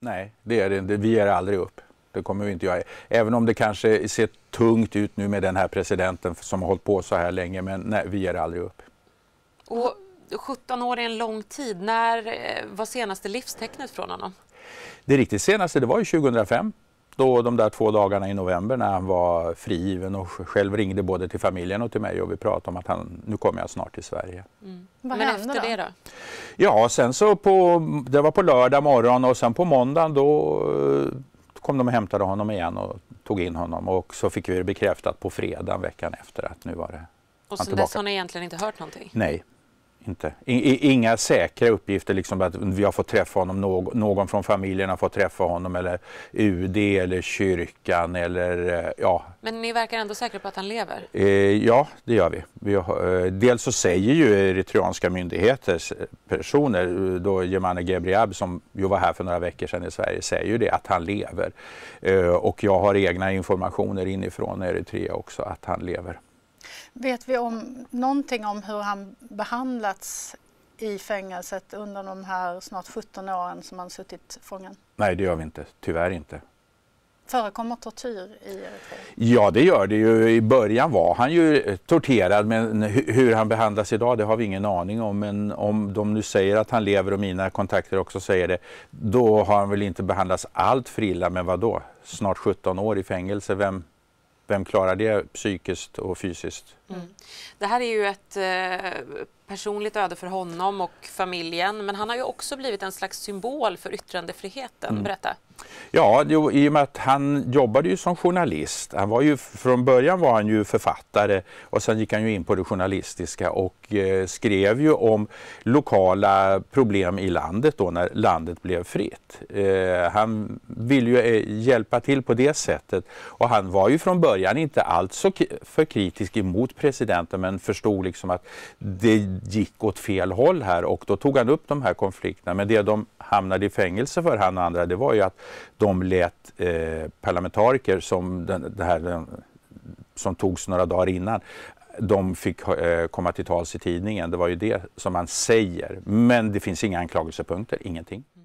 Nej, det är det inte. Vi ger aldrig upp. Det kommer vi inte göra. Även om det kanske ser tungt ut nu med den här presidenten som har hållit på så här länge, men nej, vi ger aldrig upp. Och 17 år är en lång tid. När eh, var senaste livstecknet från honom? Det riktigt senaste det var ju 2005 då de där två dagarna i november när han var frigiven och själv ringde både till familjen och till mig och vi pratade om att han, nu kommer jag snart till Sverige. Mm. Vad Men hände efter då? det då? Ja, sen så på, det var på lördag morgon och sen på måndagen då eh, kom de och hämtade honom igen och tog in honom och så fick vi det bekräftat på fredagen veckan efter att nu var det Och sen dess har ni egentligen inte hört någonting? Nej, inte. Inga säkra uppgifter, liksom att vi har fått träffa honom, någon från familjen har fått träffa honom eller UD eller kyrkan eller eh, ja. Men ni verkar ändå säkra på att han lever? Eh, ja, det gör vi. vi har, eh, dels så säger ju eritreanska myndigheters eh, personer, eh, då Jemane Gebriab som ju var här för några veckor sedan i Sverige, säger ju det att han lever. Eh, och jag har egna informationer inifrån Eritrea också att han lever. Vet vi om någonting om hur han behandlats i fängelset under de här snart 17 åren som han suttit fången? Nej, det gör vi inte. Tyvärr inte. Förekommer tortyr i Eritrea? Ja, det gör det ju. I början var han ju eh, torterad, men hur han behandlas idag det har vi ingen aning om. Men om de nu säger att han lever och mina kontakter också säger det, då har han väl inte behandlats allt för illa. Men vadå, Snart 17 år i fängelse, vem, vem klarar det psykiskt och fysiskt? Mm. Det här är ju ett eh, personligt öde för honom och familjen men han har ju också blivit en slags symbol för yttrandefriheten. Mm. Berätta! Ja, jo, i och med att han jobbade ju som journalist. Han var ju, från början var han ju författare och sen gick han ju in på det journalistiska och eh, skrev ju om lokala problem i landet då när landet blev fritt. Eh, han ville ju eh, hjälpa till på det sättet och han var ju från början början inte alls för kritisk emot presidenten men förstod liksom att det gick åt fel håll här och då tog han upp de här konflikterna. Men det de hamnade i fängelse för, han och andra, det var ju att de lät eh, parlamentariker som, den, det här, den, som togs några dagar innan de fick eh, komma till tals i tidningen. Det var ju det som man säger. Men det finns inga anklagelsepunkter, ingenting.